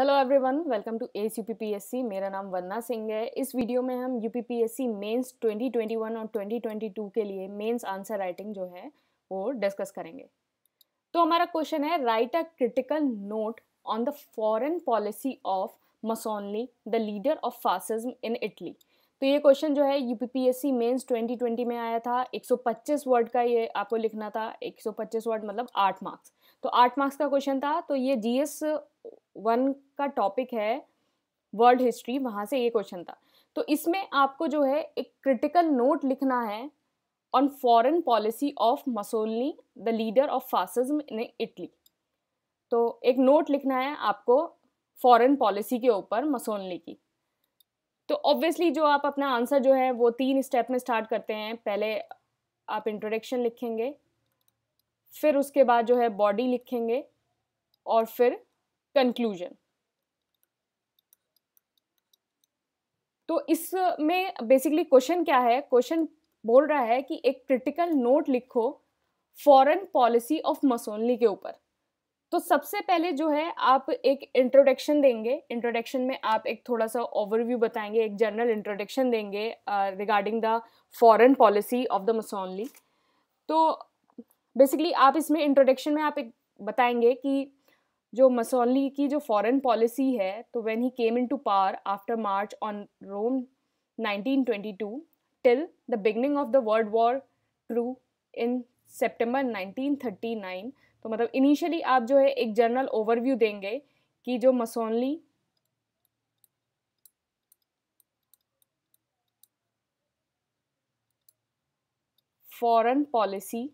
Hello everyone welcome to S U मेरा नाम वन्ना सिंह है इस वीडियो में हम यू मेंस 2021 और 2022 के लिए मेंस आंसर राइटिंग जो है वो डिस्कस करेंगे तो हमारा क्वेश्चन है write a critical note on the foreign policy of Mussolini the leader of fascism in Italy तो ये क्वेश्चन जो है यूपीपीएससी मेंस ट्वेंटी में आया था 125 वर्ड का ये आपको लिखना था 125 वर्ड मतलब आठ मार्क्स तो आठ मार्क्स का क्वेश्चन था तो ये जी एस वन का टॉपिक है वर्ल्ड हिस्ट्री वहाँ से ये क्वेश्चन था तो इसमें आपको जो है एक क्रिटिकल नोट लिखना है on foreign policy of Mussolini the leader of fascism in Italy तो एक नोट लिखना है आपको फॉरेन पॉलिसी के ऊपर मसोलनी की तो ऑब्वियसली जो आप अपना आंसर जो है वो तीन स्टेप में स्टार्ट करते हैं पहले आप इंट्रोडक्शन लिखेंगे फिर उसके बाद जो है बॉडी लिखेंगे और फिर कंक्लूजन तो इसमें बेसिकली क्वेश्चन क्या है क्वेश्चन बोल रहा है कि एक क्रिटिकल नोट लिखो फॉरेन पॉलिसी ऑफ मसोनली के ऊपर तो सबसे पहले जो है आप एक इंट्रोडक्शन देंगे इंट्रोडक्शन में आप एक थोड़ा सा ओवरव्यू बताएंगे एक जनरल इंट्रोडक्शन देंगे regarding the foreign policy of the Mussolini तो बेसिकली आप इसमें इंट्रोडक्शन में आप एक बताएंगे कि जो मसौली की जो फॉरेन पॉलिसी है तो when he came into power after March on Rome 1922 till the beginning of the world war two in September 1939 तो मतलब इनिशियली आप जो है एक जनरल ओवरव्यू देंगे कि जो Mussolini foreign policy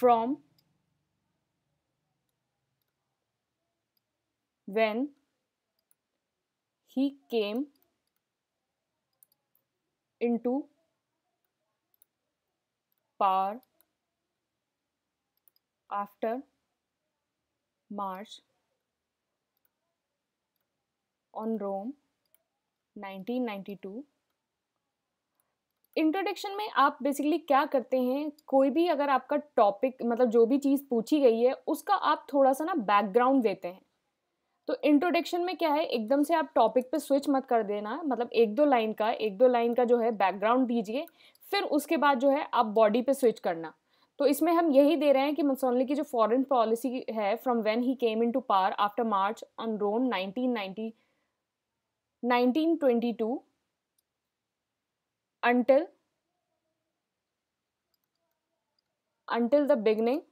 from when he came into power after March on Rome 1992 introduction में आप बेसिकली क्या करते हैं कोई भी अगर आपका टॉपिक मतलब जो भी चीज़ पूछी गई है उसका आप थोड़ा सा ना बैकग्राउंड देते हैं तो इंट्रोडक्शन में क्या है एकदम से आप टॉपिक पे स्विच मत कर देना मतलब एक दो लाइन का एक दो लाइन का जो है बैकग्राउंड दीजिए फिर उसके बाद जो है आप बॉडी पे स्विच करना तो इसमें हम यही दे रहे हैं कि मसौली की जो फॉरेन पॉलिसी है from when he came into power after March on Rome nineteen ninety until until the beginning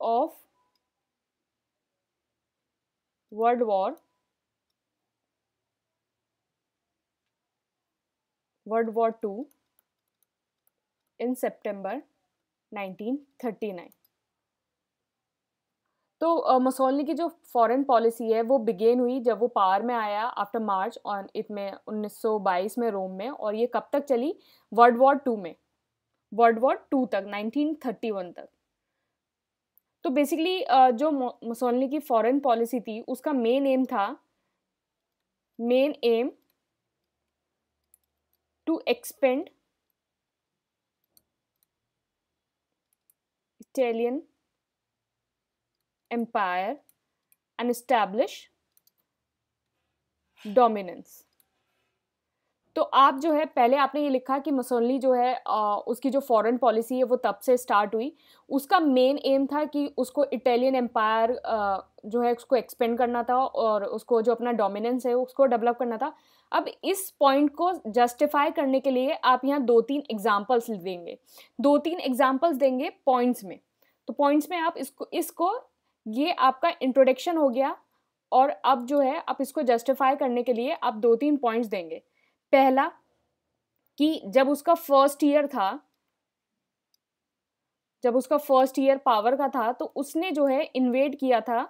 of World War World War Two in September 1939. तो मसौलनी की जो फॉरेन पॉलिसी है वो begin हुई जब वो power में आया आफ्टर मार्च ऑन इट में 1922 में रोम में और ये कब तक चली वर्ल्ड वॉर टू में वर्ल्ड वॉर टू तक 1931 तक तो बेसिकली जो मसौलनी की फॉरेन पॉलिसी थी उसका मेन एम था main aim to expand Italian empire and establish dominance. तो आप जो है पहले आपने ये लिखा कि मसोनली जो है आ, उसकी जो फॉरेन पॉलिसी है वो तब से स्टार्ट हुई उसका मेन एम था कि उसको इटालियन एम्पायर जो है उसको एक्सपेंड करना था और उसको जो अपना डोमिनेंस है उसको डेवलप करना था अब इस पॉइंट को जस्टिफाई करने के लिए आप यहाँ दो तीन एग्जाम्पल्स देंगे दो तीन एग्जाम्पल्स देंगे पॉइंट्स में तो पॉइंट्स में आप इसको इसको ये आपका इंट्रोडक्शन हो गया और अब जो है आप इसको जस्टिफाई करने के लिए आप दो तीन पॉइंट्स देंगे पहला कि जब उसका फर्स्ट ईयर था जब उसका फर्स्ट ईयर पावर का था तो उसने जो है इन्वेड किया था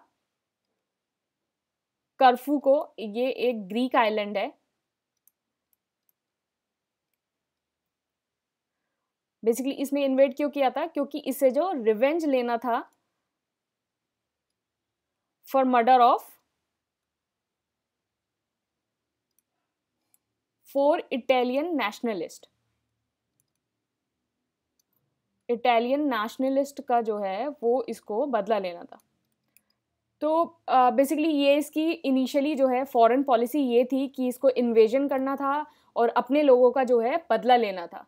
कर्फू को ये एक ग्रीक आइलैंड है बेसिकली इसने इन्वेड क्यों किया था क्योंकि इसे जो रिवेंज लेना था for murder of four Italian nationalist. Italian nationalist का जो है वो इसको बदला लेना था तो बेसिकली uh, ये इसकी इनिशियली जो है फॉरेन पॉलिसी ये थी कि इसको इन्वेजन करना था और अपने लोगों का जो है बदला लेना था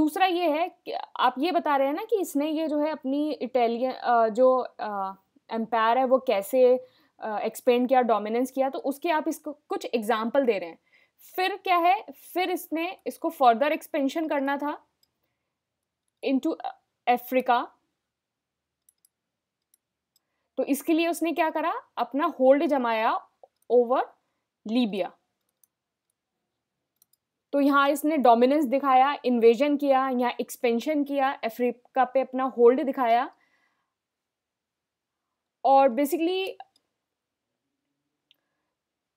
दूसरा ये है कि आप ये बता रहे हैं ना कि इसने ये जो है अपनी इटालियन uh, जो uh, एम्पायर है वो कैसे एक्सपेंड किया डोमिनेंस किया तो उसके आप इसको कुछ एग्जाम्पल दे रहे हैं फिर क्या है फिर इसने इसको फर्दर एक्सपेंशन करना था इनटू अफ्रीका तो इसके लिए उसने क्या करा अपना होल्ड जमाया ओवर लीबिया तो यहाँ इसने डोमिनेंस दिखाया इन्वेजन किया यहाँ एक्सपेंशन किया अफ्रीका पे अपना होल्ड दिखाया और बेसिकली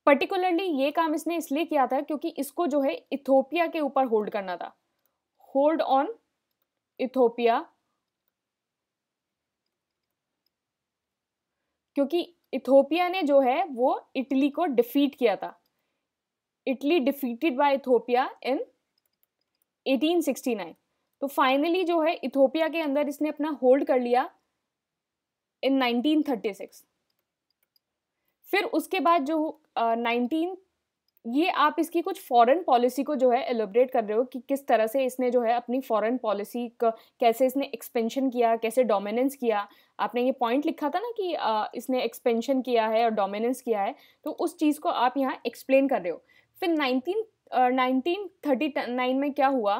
पर्टिकुलरली ये काम इसने इसलिए किया था क्योंकि इसको जो है इथोपिया के ऊपर होल्ड करना था होल्ड ऑन इथोपिया क्योंकि इथोपिया ने जो है वो इटली को डिफीट किया था Italy defeated by Ethiopia in 1869 तो फाइनली जो है इथोपिया के अंदर इसने अपना होल्ड कर लिया इन 1936 फिर उसके बाद जो नाइनटीन ये आप इसकी कुछ फॉरेन पॉलिसी को जो है एलोब्रेट कर रहे हो कि किस तरह से इसने जो है अपनी फॉरेन पॉलिसी कैसे इसने एक्सपेंशन किया कैसे डोमिनेंस किया आपने ये पॉइंट लिखा था ना कि आ, इसने एक्सपेंशन किया है और डोमिनेंस किया है तो उस चीज़ को आप यहाँ एक्सप्लेन कर रहे हो फिर नाइनटीन नाइनटीन थर्टी नाइन में क्या हुआ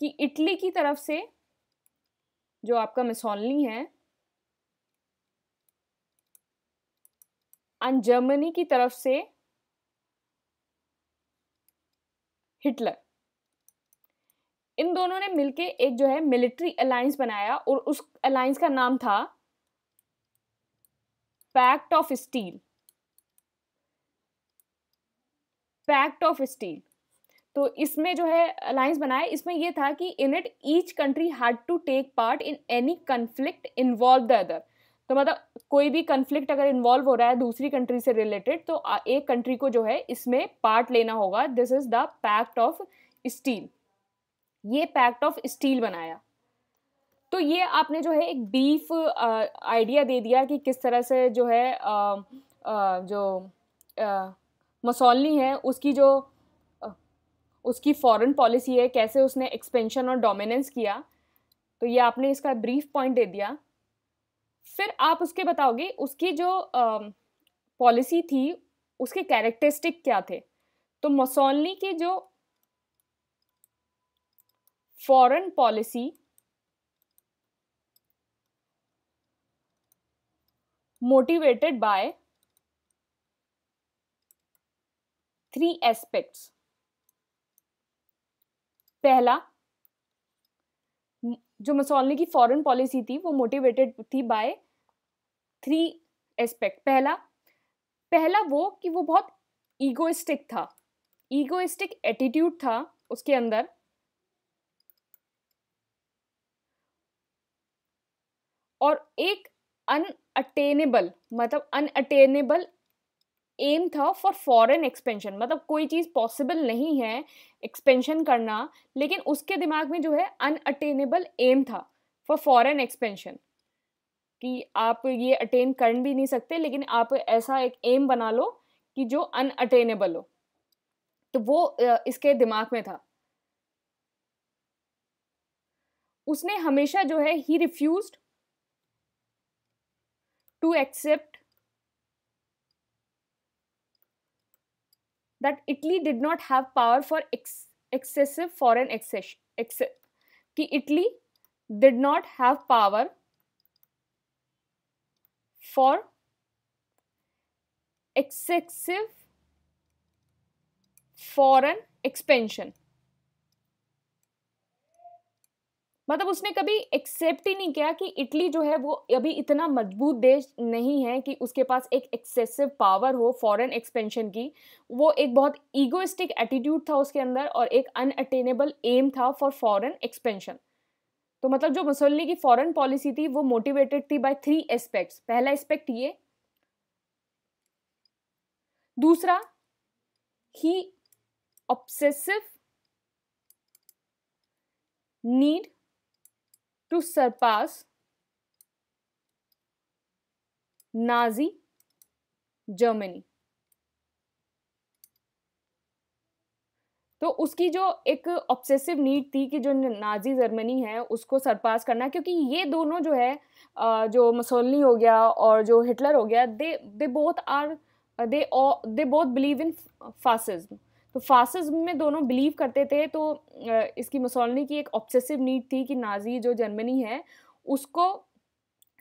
कि इटली की तरफ से जो आपका मिसोलनी है एंड जर्मनी की तरफ से हिटलर इन दोनों ने मिलके एक जो है मिलिट्री अलायंस बनाया और उस अलायंस का नाम था pact of steel pact of steel तो इसमें जो है अलायंस बनाया इसमें यह था कि in it each country had to take part in any conflict involve the other तो मतलब कोई भी कन्फ्लिक्ट अगर इन्वॉल्व हो रहा है दूसरी कंट्री से रिलेटेड तो एक कंट्री को जो है इसमें पार्ट लेना होगा this is the pact of steel ये पैक्ट ऑफ स्टील बनाया तो ये आपने जो है एक ब्रीफ आइडिया दे दिया कि किस तरह से जो है आ, आ, जो मसौलनी है उसकी जो उसकी फॉरेन पॉलिसी है कैसे उसने एक्सपेंशन और डोमिनेंस किया तो ये आपने इसका ब्रीफ पॉइंट दे दिया फिर आप उसके बताओगे उसकी जो पॉलिसी थी उसके कैरेक्टरिस्टिक क्या थे तो मसौलनी की जो foreign policy motivated by three aspects पहला जो मसौलनी की फॉरेन पॉलिसी थी वो मोटिवेटेड थी बाय थ्री एस्पेक्ट पहला पहला वो कि वो बहुत ईगोइस्टिक था ईगोइस्टिक एटीट्यूड था उसके अंदर और एक अनअटेनेबल मतलब अनअटेनेबल एम था फॉर फॉरेन एक्सपेंशन मतलब कोई चीज़ पॉसिबल नहीं है एक्सपेंशन करना लेकिन उसके दिमाग में जो है अनअटेनेबल एम था फॉर फॉरेन एक्सपेंशन कि आप ये अटेन कर भी नहीं सकते लेकिन आप ऐसा एक एम बना लो कि जो अनअटेनेबल हो तो वो इसके दिमाग में था उसने हमेशा जो है he refuse to accept that Italy did not have power for ex excessive foreign accession. Ex Italy did not have power for excessive foreign expansion. मतलब उसने कभी एक्सेप्ट ही नहीं किया कि इटली जो है वो अभी इतना मजबूत देश नहीं है कि उसके पास एक एक्सेसिव पावर हो फॉरेन एक्सपेंशन की वो एक बहुत ईगोइस्टिक एटीट्यूड था उसके अंदर और एक अनअटेनेबल एम था फॉर फॉरेन एक्सपेंशन तो मतलब जो मुसोली की फॉरेन पॉलिसी थी वो मोटिवेटेड थी बाय थ्री एस्पेक्ट्स पहला एस्पेक्ट ये दूसरा ही obsessive need to surpass Nazi Germany. तो उसकी जो एक ऑब्सेसिव नीड थी कि जो नाजी जर्मनी है उसको सरपास करना क्योंकि ये दोनों जो है जो मसोलनी हो गया और जो हिटलर हो गया they they both are they they both believe in fascism तो फासिज्म में दोनों बिलीव करते थे तो इसकी मसौलनी की एक ऑब्सेसिव नीड थी कि नाजी जो जर्मनी है उसको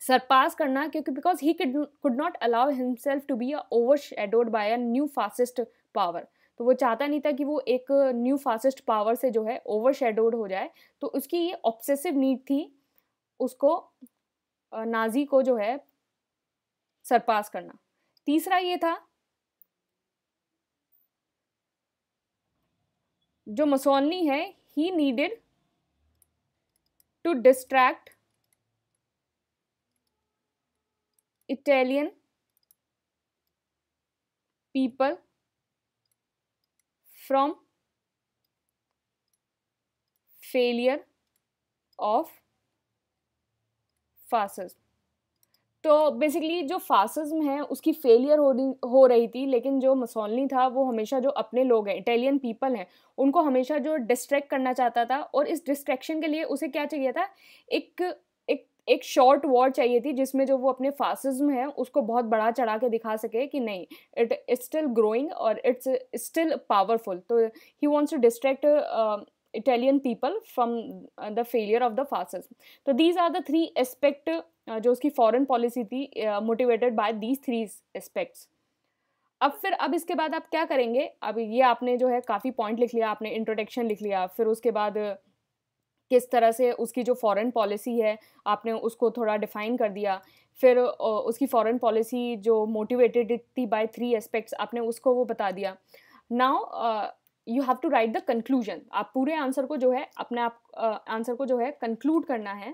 सरपास करना क्योंकि because he could not allow himself to be overshadowed by a new fascist power तो वो चाहता नहीं था कि वो एक न्यू फासिस्ट पावर से जो है ओवर शेडोड हो जाए तो उसकी ये ऑब्सेसिव नीड थी उसको नाजी को जो है सरपास करना तीसरा ये था जो मसौनी है he needed to distract Italian people from failure of fascism तो बेसिकली जो फासिज्म है उसकी फेलियर हो रही हो रही थी लेकिन जो मसौलनी था वो हमेशा जो अपने लोग हैं इटालियन पीपल हैं उनको हमेशा जो डिस्ट्रैक्ट करना चाहता था और इस डिस्ट्रैक्शन के लिए उसे क्या चाहिए था एक एक एक शॉर्ट वॉर चाहिए थी जिसमें जो वो अपने फासिज्म है उसको बहुत बड़ा चढ़ा के दिखा सके कि नहीं इट इज स्टिल ग्रोइंग और इट्स स्टिल पावरफुल तो he wants to distract Italian people from the failure of the fascism तो these are the three aspect जो उसकी फॉरेन पॉलिसी थी motivated by these three aspects अब फिर अब इसके बाद आप क्या करेंगे अब ये आपने जो है काफ़ी पॉइंट लिख लिया आपने इंट्रोडक्शन लिख लिया फिर उसके बाद किस तरह से उसकी जो फॉरेन पॉलिसी है आपने उसको थोड़ा डिफाइन कर दिया फिर उसकी फॉरेन पॉलिसी जो मोटिवेटेड थी बाय थ्री एस्पेक्ट्स आपने उसको वो बता दिया now you have to write the conclusion आप पूरे आंसर को जो है अपने आप आंसर को जो है कंक्लूड करना है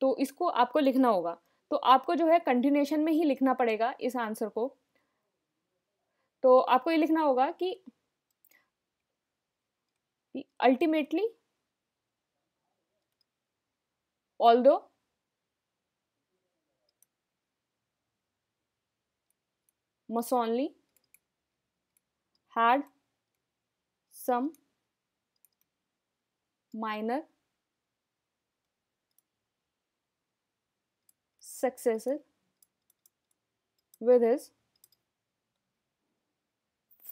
तो इसको आपको लिखना होगा तो आपको जो है कंटिन्यूशन में ही लिखना पड़ेगा इस आंसर को तो आपको ये लिखना होगा कि ultimately although Mussolini had sum minor successor with his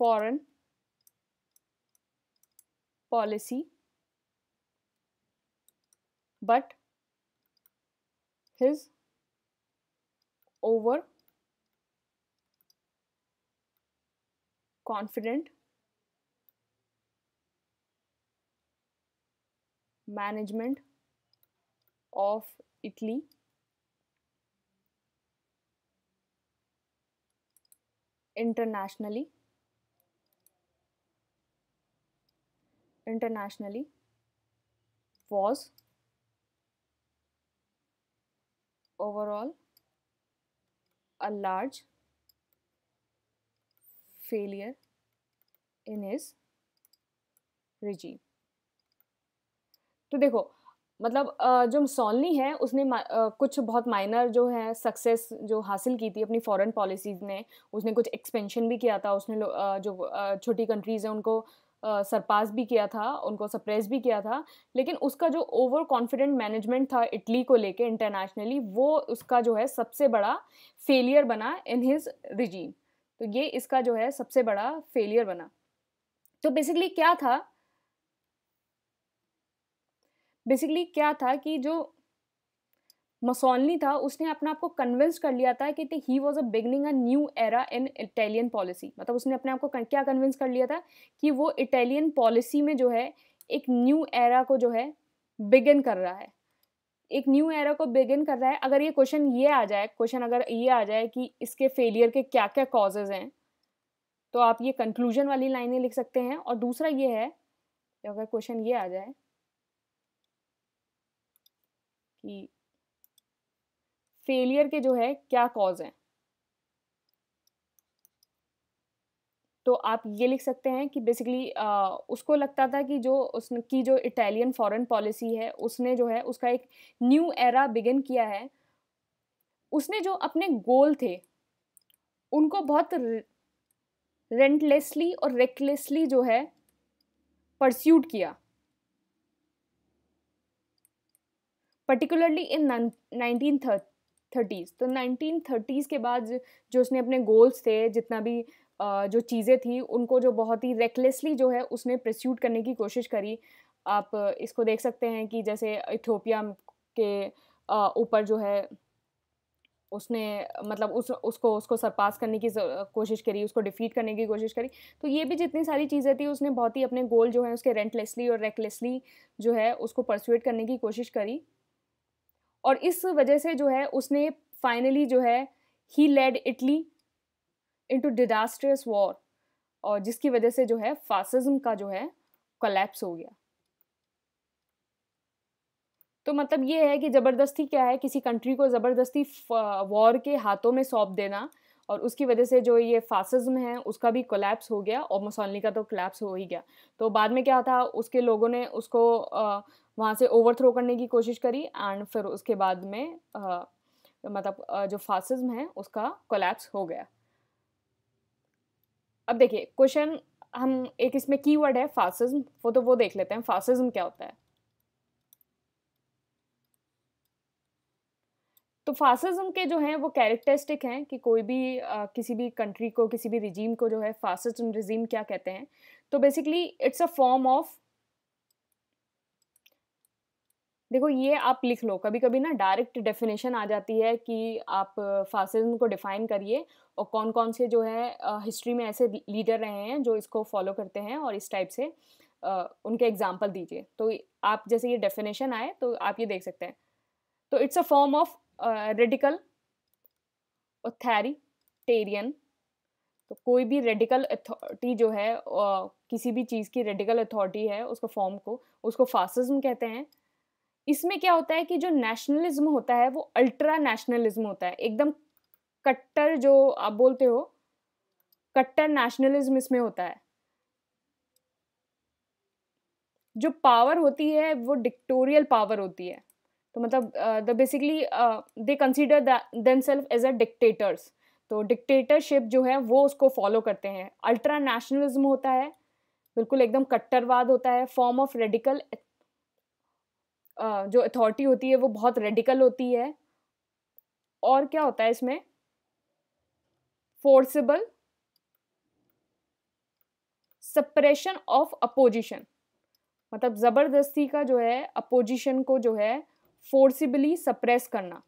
foreign policy but his over confident management of Italy. internationally internationally was overall a large failure in his regime. तो देखो मतलब जो सोनली है उसने कुछ बहुत माइनर जो है सक्सेस जो हासिल की थी अपनी फॉरेन पॉलिसीज़ ने उसने कुछ एक्सपेंशन भी किया था उसने जो छोटी कंट्रीज़ हैं उनको सरपास भी किया था उनको सप्रेस भी किया था लेकिन उसका जो ओवर कॉन्फिडेंट मैनेजमेंट था इटली को लेके इंटरनेशनली वो उसका जो है सबसे बड़ा फेलियर बना इन हिज रिजीम तो ये इसका जो है सबसे बड़ा फेलियर बना तो बेसिकली क्या था बेसिकली क्या था कि जो मसौलनी था उसने अपने आप को कन्विंस कर लिया था कि he was a beginning a new era in Italian policy मतलब उसने अपने आप को क्या कन्विंस कर लिया था कि वो इटालियन पॉलिसी में जो है एक न्यू एरा को जो है बिगिन कर रहा है एक न्यू एरा को बिगिन कर रहा है अगर ये क्वेश्चन ये आ जाए क्वेश्चन अगर ये आ जाए कि इसके फेलियर के क्या क्या कॉजेज हैं तो आप ये कंक्लूजन वाली लाइनें लिख सकते हैं और दूसरा ये है अगर क्वेश्चन ये आ जाए कि फेलियर के जो है क्या कॉज हैं तो आप ये लिख सकते हैं कि बेसिकली उसको लगता था कि जो की जो इटालियन फॉरेन पॉलिसी है उसने जो है उसका एक न्यू एरा बिगिन किया है उसने जो अपने गोल थे उनको बहुत रेंटलेसली और रेकलेसली जो है परस्यूट किया पर्टिकुलरली इन नाइनटीन थर्टीज़ तो नाइनटीन थर्टीज़ के बाद जो उसने अपने गोल्स थे जितना भी जो चीज़ें थी उनको जो बहुत ही रेकलेसली जो है उसने प्रस्यूट करने की कोशिश करी आप इसको देख सकते हैं कि जैसे इथोपिया के ऊपर जो है उसने मतलब उस उसको उसको सरपास करने की कोशिश करी उसको डिफीट करने की कोशिश करी तो ये भी जितनी सारी चीज़ें थी उसने बहुत ही अपने गोल जो है उसके रेंटलेसली और रेकलेसली जो है उसको परसुएट करने की कोशिश करी और इस वजह से जो है उसने फाइनली जो है he led Italy into disastrous war और जिसकी वजह से जो है फासिज्म का जो है कलेप्स हो गया तो मतलब ये है कि ज़बरदस्ती क्या है किसी कंट्री को ज़बरदस्ती वॉर के हाथों में सौंप देना और उसकी वजह से जो ये फासिज्म है उसका भी कोलैप्स हो गया और मसौली का तो कोलैप्स हो ही गया तो बाद में क्या था उसके लोगों ने उसको वहाँ से ओवरथ्रो करने की कोशिश करी एंड फिर उसके बाद में आ, मतलब जो फासिज्म है उसका कोलैप्स हो गया अब देखिए क्वेश्चन हम एक इसमें कीवर्ड है फासिज्म वो तो वो देख लेते हैं फासिज्म क्या होता है तो फासिज्म के जो हैं वो कैरेक्टरिस्टिक हैं कि कोई भी आ, किसी भी कंट्री को किसी भी रिजीम को जो है फासिज्म रिजीम क्या कहते हैं तो basically it's a form of देखो ये आप लिख लो कभी कभी ना डायरेक्ट डेफिनेशन आ जाती है कि आप फासिज्म को डिफाइन करिए और कौन कौन से जो है हिस्ट्री में ऐसे लीडर रहे हैं जो इसको फॉलो करते हैं और इस टाइप से उनके एग्जाम्पल दीजिए तो आप जैसे ये डेफिनेशन आए तो आप ये देख सकते हैं तो it's a form of radical authoritarian तो कोई भी रेडिकल अथॉरिटी जो है किसी भी चीज़ की रेडिकल अथॉरिटी है उसको फॉर्म को उसको फासिज्म कहते हैं इसमें क्या होता है कि जो नेशनलिज्म होता है वो अल्ट्रा नेशनलिज्म होता है एकदम कट्टर जो आप बोलते हो कट्टर नेशनलिज्म इसमें होता है जो पावर होती है वो डिक्टोरियल पावर होती है तो मतलब the basically they consider them self as a dictators तो डिक्टेटरशिप जो है वो उसको फॉलो करते हैं अल्ट्रा नेशनलिज्म होता है बिल्कुल एकदम कट्टरवाद होता है फॉर्म ऑफ रेडिकल जो अथॉरिटी होती है वो बहुत रेडिकल होती है और क्या होता है इसमें फोर्सिबल सप्रेशन ऑफ अपोजिशन मतलब ज़बरदस्ती का जो है अपोजिशन को जो है फोर्सिबली सप्रेस करना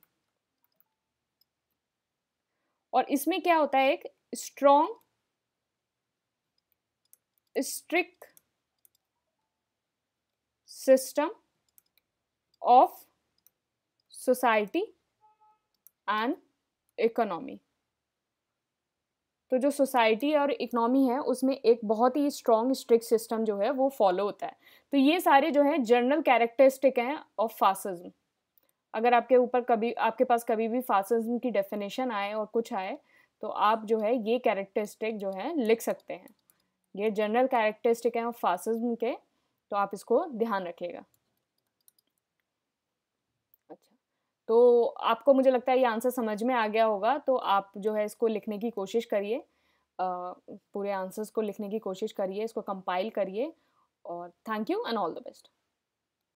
और इसमें क्या होता है एक strong strict system of society and economy तो जो सोसाइटी और इकोनॉमी है उसमें एक बहुत ही स्ट्रॉन्ग स्ट्रिक्ट सिस्टम जो है वो फॉलो होता है तो ये सारे जो है जनरल कैरेक्टरिस्टिक हैं ऑफ फासिज्म अगर आपके ऊपर कभी आपके पास कभी भी फासिज्म की डेफिनेशन आए और कुछ आए तो आप जो है ये कैरेक्टरिस्टिक जो है लिख सकते हैं ये जनरल कैरेक्टरिस्टिक हैं फासिज्म के तो आप इसको ध्यान रखिएगा अच्छा तो आपको मुझे लगता है ये आंसर समझ में आ गया होगा तो आप जो है इसको लिखने की कोशिश करिए पूरे आंसर्स को लिखने की कोशिश करिए इसको कंपाइल करिए और thank you and all the best